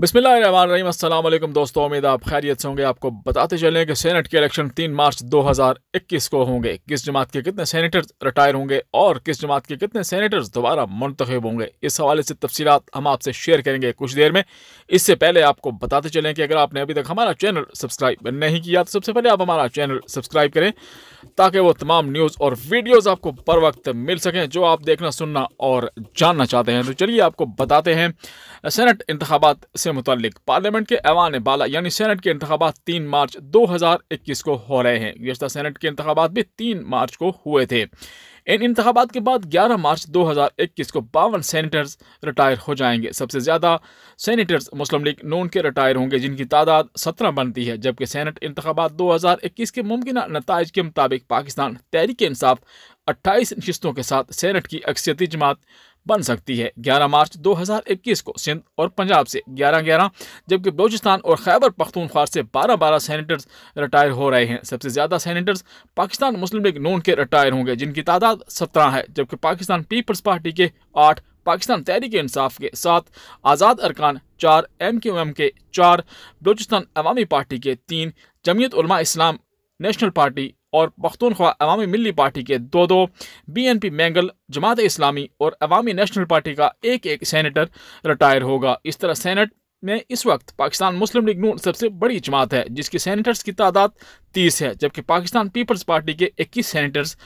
बिस्मिल्लाम दोस्तों उम्मीद आप खैरियत से होंगे आपको बताते चलें कि सेनेट के इलेक्शन तीन मार्च 2021 को होंगे किस जमात के कितने सेनेटर्स रिटायर होंगे और किस जमात के कितने सेनेटर्स दोबारा मुंतखब होंगे इस हवाले से तफसीत हम आपसे शेयर करेंगे कुछ देर में इससे पहले आपको बताते चलें कि अगर आपने अभी तक हमारा चैनल सब्सक्राइब नहीं किया तो सबसे पहले आप हमारा चैनल सब्सक्राइब करें ताकि वो तमाम न्यूज़ और वीडियोज़ आपको बर वक्त मिल सकें जो आप देखना सुनना और जानना चाहते हैं तो चलिए आपको बताते हैं सैनट इंतबात से से मुतलिक पार्लियामेंट के ऐवान बाला यानी सेनेट के इंतबात तीन मार्च दो हज़ार इक्कीस को हो रहे हैं गुजशत सेनेट के इंतबात भी तीन मार्च को हुए थे इन इंतबात के बाद 11 मार्च 2021 को बावन सेनेटर्स रिटायर हो जाएंगे सबसे ज़्यादा सेनेटर्स मुस्लिम लीग नून के रिटायर होंगे जिनकी तादाद 17 बनती है जबकि सेनेट इंतबात 2021 के मुमकिन नतज के मुताबिक पाकिस्तान तहरीक इंसाफ 28 नशस्तों के साथ सेनेट की अक्सती जमात बन सकती है 11 मार्च 2021 को सिंध और पंजाब से 11-11 जबकि बलोचिस्तान और खैबर पख्तूनख्वा से 12-12 सेनेटर्स रिटायर हो रहे हैं सबसे ज़्यादा सेनेटर्स पाकिस्तान मुस्लिम लीग नून के रिटायर होंगे जिनकी तादाद सत्रह है जबकि पाकिस्तान पीपल्स पार्टी के आठ पाकिस्तान तहरीक इंसाफ के सात आज़ाद अरकान चार एम क्यू एम के चार बलोचिस्तान अवामी पार्टी के तीन जमीयत उलमा इस्लाम नेशनल पार्टी और पख्तूनख्वा अवामी मिली पार्टी के दो दो बीएनपी मैंगल जमात इस्लामी और अवामी नेशनल पार्टी का एक एक सैनिटर रिटायर होगा इस तरह सैनट में इस वक्त पाकिस्तान मुस्लिम लीग नून सबसे बड़ी जमात है जिसके सैनिटर्स की तादाद तीस है जबकि पाकिस्तान पीपल्स पार्टी के इक्कीस सैनिटर्स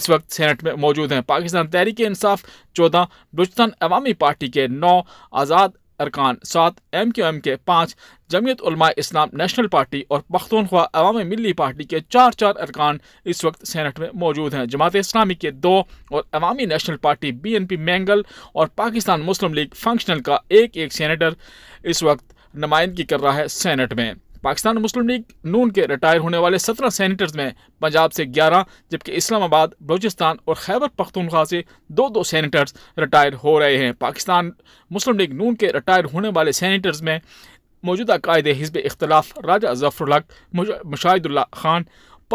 इस वक्त सेनेट में मौजूद हैं पाकिस्तान तहरीक इंसाफ चौदह बलुचस्तान अवामी पार्टी के नौ आज़ाद अरकान सात एम क्यू एम के पाँच जमयत उलमा इस्लाम नेशनल पार्टी और पख्तनख्वा अवाम मिली पार्टी के चार चार अरकान इस वक्त सैनट में मौजूद हैं जमात इस्लामी के दो और Awami national party B N P Mengal और पाकिस्तान मुस्लिम लीग फंक्शनल का एक एक सेनेटर इस वक्त नुमाइंदगी कर रहा है सैनट में पाकिस्तान मुस्लिम लीग नून के रिटायर होने वाले सत्रह सैनिटर्स में पंजाब से ग्यारह जबकि इस्लामाबाद बलूचिस्तान और खैबर पख्तूनख्वा से दो दो सैनिटर्स रिटायर हो रहे हैं पाकिस्तान मुस्लिम लीग नून के रिटायर होने वाले सैनिटर्स में मौजूदा कायद हिजब इख्तलाफ राजा जफरलक हक मुशाहिदुल्ला खान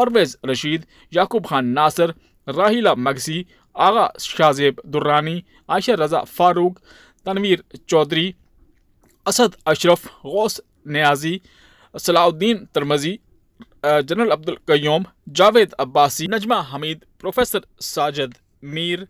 परवेज़ रशीद याकूब खान नासर राहिला मगसी आगा शाहजेब दुर्रानी आयशा रज़ा फ़ारूक तनवीर चौधरी असद अशरफ गौस न्याजी सलाउद्दीन तरमजी जनरल अब्दुल कयूम जावेद अब्बासी नजमा हमीद प्रोफेसर साजद मीर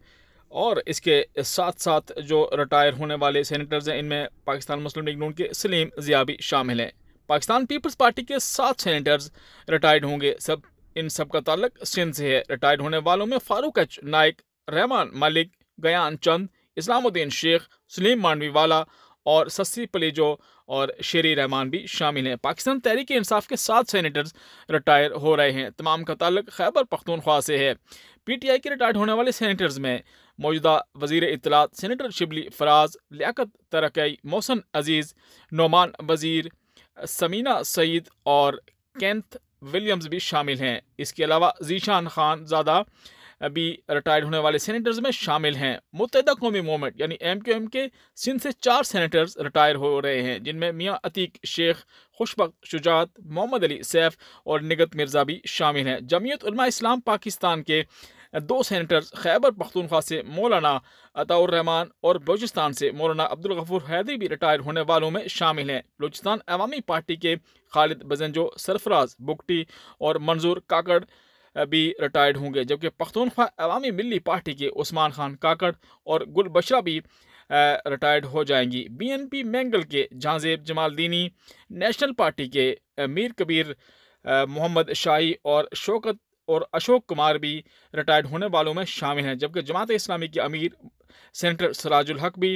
और इसके साथ साथ जो रिटायर होने वाले सेनेटर्स हैं इनमें पाकिस्तान मुस्लिम लीग नून के सलीम ज़ियाबी शामिल हैं पाकिस्तान पीपल्स पार्टी के सात सेनेटर्स रिटायर्ड होंगे सब इन सब का ताल्लक सिंध से है रिटायर्ड होने वालों में फारूक एच नाइक रहमान मलिक गयान चंद इस्लामुद्दीन शेख सलीम वाला और सस्ती पलीजो और शेर रहमान भी शामिल हैं पाकिस्तान तहरीक इंसाफ के सात सैनिटर्स रिटायर हो रहे हैं तमाम का ताल्लक खैबर पख्तूनख्वा से है पी टी आई के रिटायर होने वाले सैनिटर्स में मौजूदा वजीर इतलात सैनिटर शिबली फराज लियाकत तरक्ई मोहसन अजीज़ नोमान वज़ीर समीना सईद और कैंथ विलियम्स भी शामिल हैं इसके अलावा जीशान खान ज़्यादा अभी रिटायर्ड होने वाले सेनेटर्स में शामिल हैं मुतहदा कौमी मूवमेंट यानी एम क्यू एम के सिंध से चार सेनेटर्स रिटायर हो रहे हैं जिनमें मियाँ अतीक शेख खुशबक शुजात मोहम्मद अली सैफ और निगत मिर्जा भी शामिल हैं जमीयत इस्लाम पाकिस्तान के दो सेनेटर्स खैबर पख्तूनख्वा से मौलाना अताउररहमान और बलोचिस्तान से मौलाना अब्दुल गफूर हैदरी भी रिटायर होने वालों में शामिल हैं बलोचिस्तान अवामी पार्टी के खालिद बजनजो सरफराज बुगटी और मंजूर काकड़ भी रिटायर्ड होंगे जबकि पख्तूनख्वा अवामी मिली पार्टी के उस्मान खान काकड़ और गुलबशरा भी रिटायर्ड हो जाएंगी बीएनपी मैंगल के जहाँजेब जमालदीनी नेशनल पार्टी के मीर कबीर मोहम्मद शाही और शोकत और अशोक कुमार भी रिटायर्ड होने वालों में शामिल हैं जबकि जमात इस्लामी के अमीर सेंटर सराजुल हक भी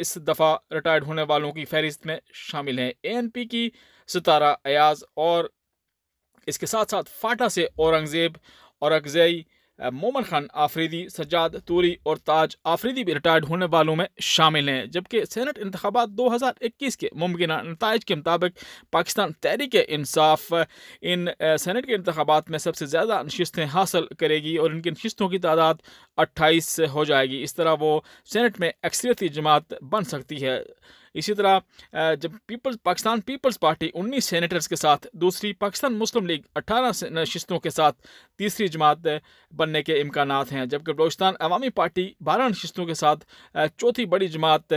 इस दफ़ा रिटायर्ड होने वालों की फहरिस्त में शामिल हैं ए एन पी की सितारा अयाज और इसके साथ साथ फाटा से औरंगज़ेब और अगजई मोमन खान आफरीदी सज्जाद तूरी और ताज आफरीदी भी रिटायर्ड होने वालों में शामिल हैं जबकि सेनेट इंतबात 2021 के मुमकिन नतज के मुताबिक पाकिस्तान तहरीक इंसाफ इन सेनेट के इंतबात में सबसे ज़्यादा नशस्तें हासिल करेगी और इनकी नशस्तों की तादाद अट्ठाईस से हो जाएगी इस तरह वो सेनेट में अक्सरियती जमात बन सकती है इसी तरह जब पीपल्स पाकिस्तान पीपल्स पार्टी उन्नीस सेनेटर्स के साथ दूसरी पाकिस्तान मुस्लिम लीग अट्ठारह नशस्तों के साथ तीसरी जमात बनने के इम्कान हैं जबकि बलोचिस्तान अवामी पार्टी बारह नशस्तों के साथ चौथी बड़ी जमात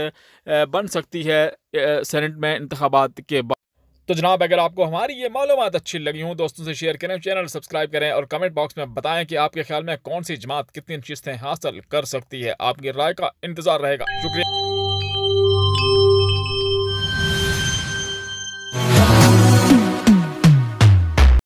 बन सकती है सेनेट में इंतबात के बाद तो जनाब अगर आपको हमारी ये मालूम अच्छी लगी हूँ दोस्तों से शेयर करें चैनल सब्सक्राइब करें और कमेंट बॉक्स में बताएं कि आपके ख्याल में कौन सी जमात कितनी चिस्तें हासिल कर सकती है आपकी राय का इंतज़ार रहेगा शुक्रिया